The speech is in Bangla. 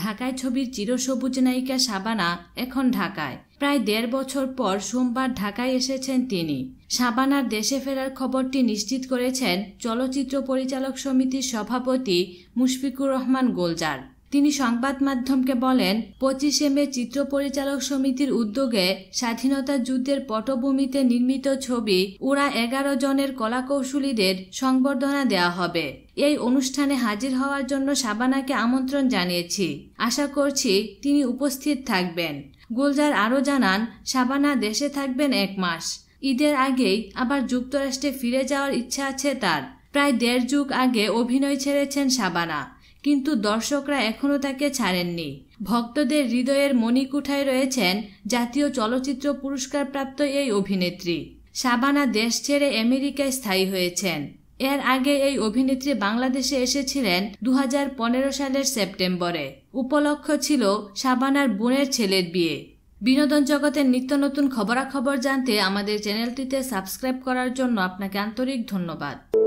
ঢাকায় ছবির চিরসবুজ নায়িকা সাবানা এখন ঢাকায় প্রায় দেড় বছর পর সোমবার ঢাকায় এসেছেন তিনি সাবানার দেশে ফেরার খবরটি নিশ্চিত করেছেন চলচ্চিত্র পরিচালক সমিতির সভাপতি মুশফিকুর রহমান গোলজার তিনি সংবাদ মাধ্যমকে বলেন পঁচিশে মে চিত্র পরিচালক সমিতির উদ্যোগে স্বাধীনতা যুদ্ধের পটভূমিতে নির্মিত ছবি ওরা এগারো জনের কলাকৌশলীদের সংবর্ধনা দেওয়া হবে এই অনুষ্ঠানে হাজির হওয়ার জন্য সাবানাকে আমন্ত্রণ জানিয়েছি আশা করছি তিনি উপস্থিত থাকবেন গুলজার আরও জানান সাবানা দেশে থাকবেন এক মাস ঈদের আগেই আবার যুক্তরাষ্ট্রে ফিরে যাওয়ার ইচ্ছা আছে তার প্রায় দেড় যুগ আগে অভিনয় ছেড়েছেন সাবানা কিন্তু দর্শকরা এখনও তাকে ছাড়েননি ভক্তদের হৃদয়ের মণিকুঠায় রয়েছেন জাতীয় চলচ্চিত্র পুরস্কারপ্রাপ্ত এই অভিনেত্রী শাবানা দেশ ছেড়ে আমেরিকায় স্থায়ী হয়েছেন এর আগে এই অভিনেত্রী বাংলাদেশে এসেছিলেন দু সালের সেপ্টেম্বরে উপলক্ষ ছিল শাবানার বোনের ছেলের বিয়ে বিনোদন জগতের নিত্য নতুন খবরাখবর জানতে আমাদের চ্যানেলটিতে সাবস্ক্রাইব করার জন্য আপনাকে আন্তরিক ধন্যবাদ